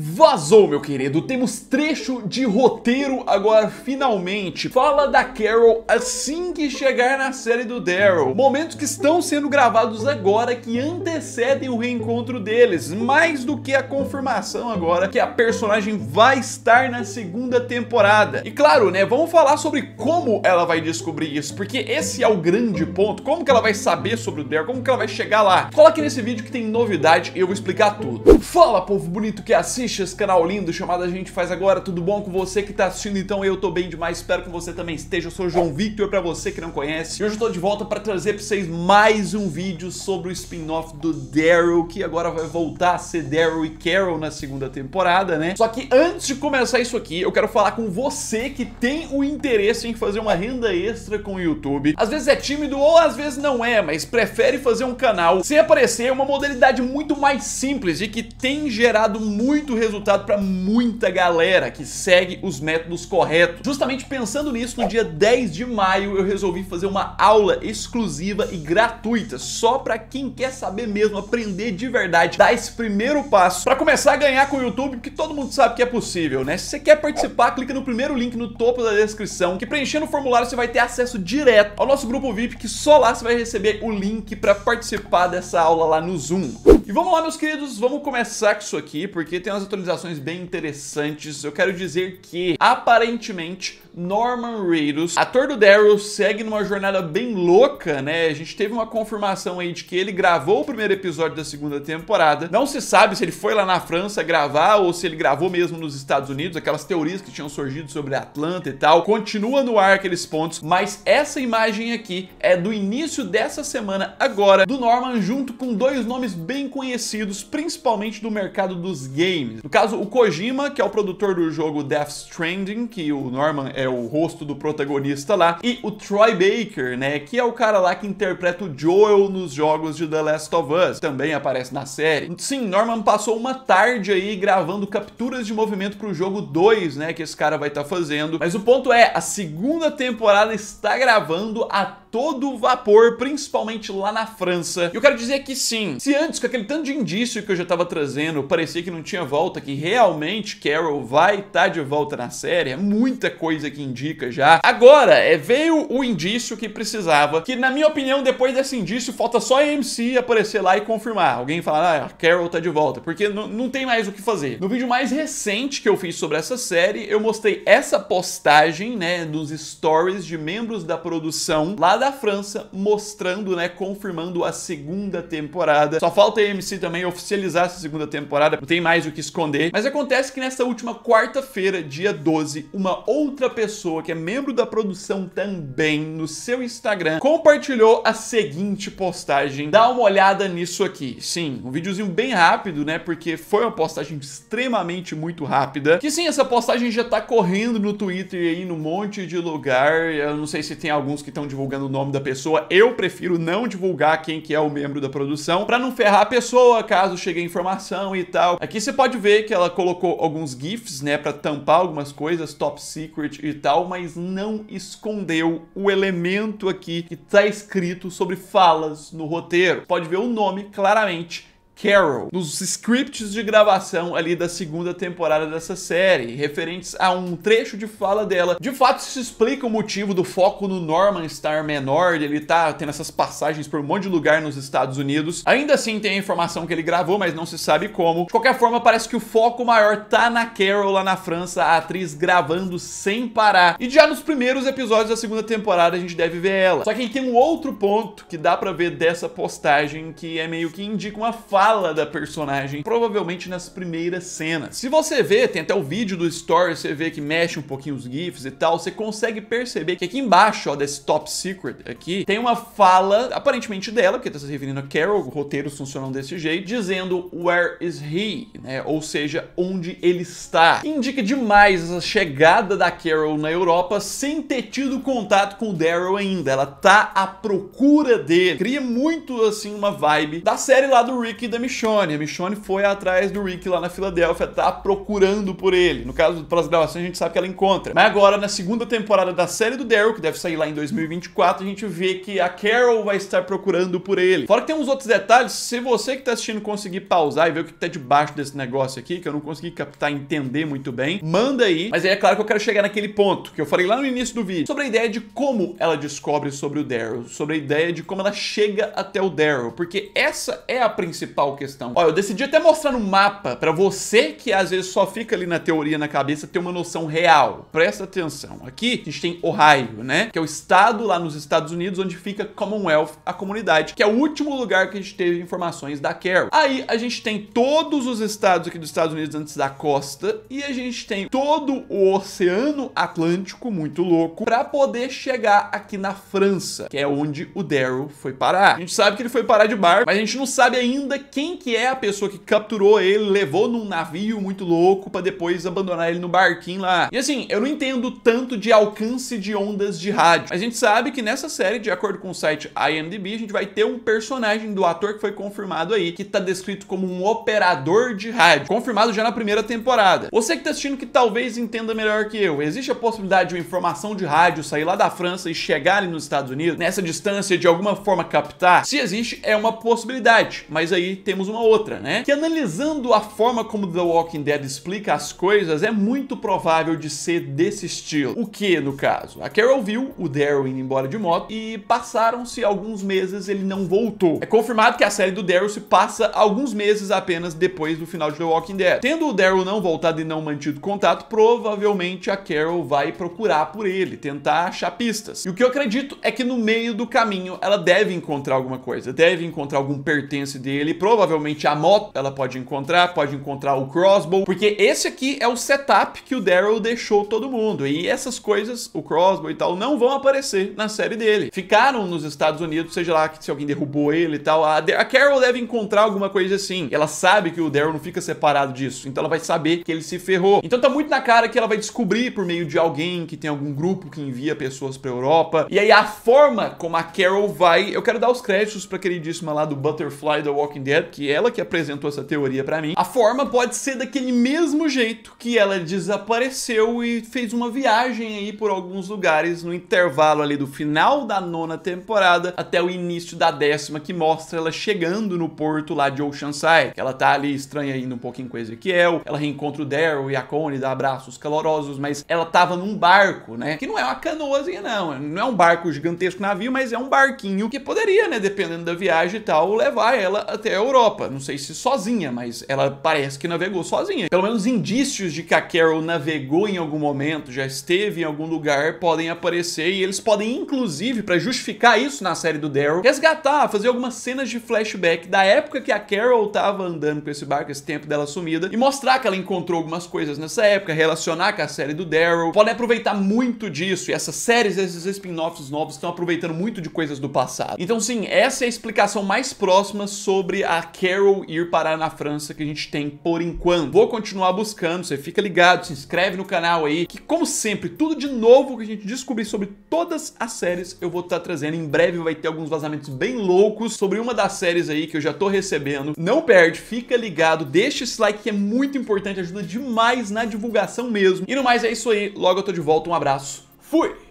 Vazou, meu querido. Temos trecho de roteiro agora, finalmente. Fala da Carol assim que chegar na série do Daryl. Momentos que estão sendo gravados agora que antecedem o reencontro deles. Mais do que a confirmação agora que a personagem vai estar na segunda temporada. E claro, né, vamos falar sobre como ela vai descobrir isso. Porque esse é o grande ponto. Como que ela vai saber sobre o Daryl? Como que ela vai chegar lá? Coloque nesse vídeo que tem novidade e eu vou explicar tudo. Fala, povo bonito que assiste Seixas, canal lindo, chamada A Gente Faz Agora. Tudo bom com você que tá assistindo? Então eu tô bem demais, espero que você também esteja. Eu sou o João Victor, para você que não conhece. E hoje eu tô de volta para trazer para vocês mais um vídeo sobre o spin-off do Daryl, que agora vai voltar a ser Daryl e Carol na segunda temporada, né? Só que antes de começar isso aqui, eu quero falar com você que tem o interesse em fazer uma renda extra com o YouTube. Às vezes é tímido ou às vezes não é, mas prefere fazer um canal sem aparecer, é uma modalidade muito mais simples e que tem gerado muito resultado para muita galera que segue os métodos corretos. Justamente pensando nisso, no dia 10 de maio eu resolvi fazer uma aula exclusiva e gratuita só para quem quer saber mesmo, aprender de verdade, dar esse primeiro passo para começar a ganhar com o YouTube, que todo mundo sabe que é possível, né? Se você quer participar, clica no primeiro link no topo da descrição, que preenchendo o formulário você vai ter acesso direto ao nosso grupo VIP, que só lá você vai receber o link para participar dessa aula lá no Zoom. E vamos lá, meus queridos, vamos começar com isso aqui, porque tem umas atualizações bem interessantes. Eu quero dizer que, aparentemente, Norman Reedus, ator do Daryl, segue numa jornada bem louca, né? A gente teve uma confirmação aí de que ele gravou o primeiro episódio da segunda temporada. Não se sabe se ele foi lá na França gravar ou se ele gravou mesmo nos Estados Unidos, aquelas teorias que tinham surgido sobre Atlanta e tal. Continua no ar aqueles pontos, mas essa imagem aqui é do início dessa semana agora do Norman junto com dois nomes bem conhecidos principalmente do mercado dos games. No caso, o Kojima, que é o produtor do jogo Death Stranding, que o Norman é o rosto do protagonista lá, e o Troy Baker, né, que é o cara lá que interpreta o Joel nos jogos de The Last of Us, também aparece na série. Sim, Norman passou uma tarde aí gravando capturas de movimento pro jogo 2, né, que esse cara vai estar tá fazendo. Mas o ponto é, a segunda temporada está gravando até todo vapor, principalmente lá na França. E eu quero dizer que sim, se antes com aquele tanto de indício que eu já estava trazendo, parecia que não tinha volta, que realmente Carol vai estar tá de volta na série, é muita coisa que indica já. Agora, é, veio o indício que precisava, que na minha opinião, depois desse indício, falta só a MC aparecer lá e confirmar. Alguém falar, ah, a Carol tá de volta, porque não tem mais o que fazer. No vídeo mais recente que eu fiz sobre essa série, eu mostrei essa postagem, né, dos stories de membros da produção lá da França, mostrando, né, confirmando a segunda temporada. Só falta a AMC também oficializar essa segunda temporada, não tem mais o que esconder. Mas acontece que nessa última quarta-feira, dia 12, uma outra pessoa que é membro da produção também no seu Instagram compartilhou a seguinte postagem. Dá uma olhada nisso aqui. Sim, um videozinho bem rápido, né, porque foi uma postagem extremamente muito rápida. Que sim, essa postagem já tá correndo no Twitter e aí, no monte de lugar. Eu não sei se tem alguns que estão divulgando o nome da pessoa. Eu prefiro não divulgar quem que é o membro da produção para não ferrar a pessoa caso chegue a informação e tal. Aqui você pode ver que ela colocou alguns GIFs, né, para tampar algumas coisas, top secret e tal, mas não escondeu o elemento aqui que tá escrito sobre falas no roteiro. Pode ver o nome claramente Carol nos scripts de gravação ali da segunda temporada dessa série, referentes a um trecho de fala dela. De fato, isso explica o motivo do foco no Norman estar menor, ele tá tendo essas passagens por um monte de lugar nos Estados Unidos. Ainda assim, tem a informação que ele gravou, mas não se sabe como. De qualquer forma, parece que o foco maior tá na Carol lá na França, a atriz gravando sem parar. E já nos primeiros episódios da segunda temporada a gente deve ver ela. Só que aí tem um outro ponto que dá para ver dessa postagem que é meio que indica uma fala fala da personagem, provavelmente nas primeiras cenas. Se você vê, tem até o vídeo do Story, você vê que mexe um pouquinho os GIFs e tal, você consegue perceber que aqui embaixo, ó, desse Top Secret aqui, tem uma fala, aparentemente dela, porque tá se referindo a Carol, roteiros funcionam desse jeito, dizendo Where is he? Né? Ou seja, onde ele está. Indica demais a chegada da Carol na Europa sem ter tido contato com o Daryl ainda. Ela tá à procura dele. Cria muito, assim, uma vibe da série lá do Rick e da da Michonne. A Michonne foi atrás do Rick lá na Filadélfia, tá procurando por ele. No caso, pelas gravações, a gente sabe que ela encontra. Mas agora, na segunda temporada da série do Daryl, que deve sair lá em 2024, a gente vê que a Carol vai estar procurando por ele. Fora que tem uns outros detalhes, se você que tá assistindo conseguir pausar e ver o que tá debaixo desse negócio aqui, que eu não consegui captar e entender muito bem, manda aí. Mas aí é claro que eu quero chegar naquele ponto que eu falei lá no início do vídeo, sobre a ideia de como ela descobre sobre o Daryl, sobre a ideia de como ela chega até o Daryl, porque essa é a principal tal questão. Ó, eu decidi até mostrar no mapa para você que às vezes só fica ali na teoria, na cabeça, ter uma noção real. Presta atenção. Aqui a gente tem Ohio, né? Que é o estado lá nos Estados Unidos onde fica Commonwealth, a comunidade, que é o último lugar que a gente teve informações da Carol. Aí a gente tem todos os estados aqui dos Estados Unidos antes da costa e a gente tem todo o Oceano Atlântico muito louco para poder chegar aqui na França, que é onde o Daryl foi parar. A gente sabe que ele foi parar de barco, mas a gente não sabe ainda que quem que é a pessoa que capturou ele, levou num navio muito louco para depois abandonar ele no barquinho lá. E assim, eu não entendo tanto de alcance de ondas de rádio. a gente sabe que nessa série, de acordo com o site IMDb, a gente vai ter um personagem do ator que foi confirmado aí, que tá descrito como um operador de rádio, confirmado já na primeira temporada. Você que tá assistindo que talvez entenda melhor que eu, existe a possibilidade de uma informação de rádio sair lá da França e chegar ali nos Estados Unidos, nessa distância de alguma forma captar? Se existe, é uma possibilidade, mas aí temos uma outra, né? Que analisando a forma como The Walking Dead explica as coisas, é muito provável de ser desse estilo. O que, no caso? A Carol viu o Daryl indo embora de moto e passaram-se alguns meses ele não voltou. É confirmado que a série do Daryl se passa alguns meses apenas depois do final de The Walking Dead. Tendo o Daryl não voltado e não mantido contato, provavelmente a Carol vai procurar por ele, tentar achar pistas. E o que eu acredito é que no meio do caminho ela deve encontrar alguma coisa, deve encontrar algum pertence dele e provavelmente a moto ela pode encontrar, pode encontrar o crossbow, porque esse aqui é o setup que o Daryl deixou todo mundo. E essas coisas, o crossbow e tal, não vão aparecer na série dele. Ficaram nos Estados Unidos, seja lá que se alguém derrubou ele e tal. A, a Carol deve encontrar alguma coisa assim. Ela sabe que o Daryl não fica separado disso, então ela vai saber que ele se ferrou. Então tá muito na cara que ela vai descobrir por meio de alguém que tem algum grupo que envia pessoas pra Europa. E aí a forma como a Carol vai, eu quero dar os créditos pra queridíssima lá do Butterfly The Walking Dead, que ela que apresentou essa teoria para mim, a forma pode ser daquele mesmo jeito que ela desapareceu e fez uma viagem aí por alguns lugares no intervalo ali do final da nona temporada até o início da décima, que mostra ela chegando no porto lá de Oceanside. Ela tá ali estranha ainda um pouquinho com Ezequiel, ela reencontra o Daryl e a Connie, dá abraços calorosos, mas ela tava num barco, né? Que não é uma canoazinha, não. Não é um barco gigantesco navio, mas é um barquinho que poderia, né, dependendo da viagem e tal, levar ela até o Europa. Não sei se sozinha, mas ela parece que navegou sozinha. Pelo menos indícios de que a Carol navegou em algum momento, já esteve em algum lugar, podem aparecer e eles podem, inclusive, para justificar isso na série do Daryl, resgatar, fazer algumas cenas de flashback da época que a Carol tava andando com esse barco, esse tempo dela sumida, e mostrar que ela encontrou algumas coisas nessa época, relacionar com a série do Daryl. Podem aproveitar muito disso e essas séries, esses spin-offs novos estão aproveitando muito de coisas do passado. Então, sim, essa é a explicação mais próxima sobre a Carol ir parar na França que a gente tem por enquanto. Vou continuar buscando, você fica ligado, se inscreve no canal aí, que como sempre, tudo de novo que a gente descobrir sobre todas as séries eu vou estar tá trazendo. Em breve vai ter alguns vazamentos bem loucos sobre uma das séries aí que eu já tô recebendo. Não perde, fica ligado, deixa esse like que é muito importante, ajuda demais na divulgação mesmo. E no mais é isso aí, logo eu tô de volta, um abraço, fui!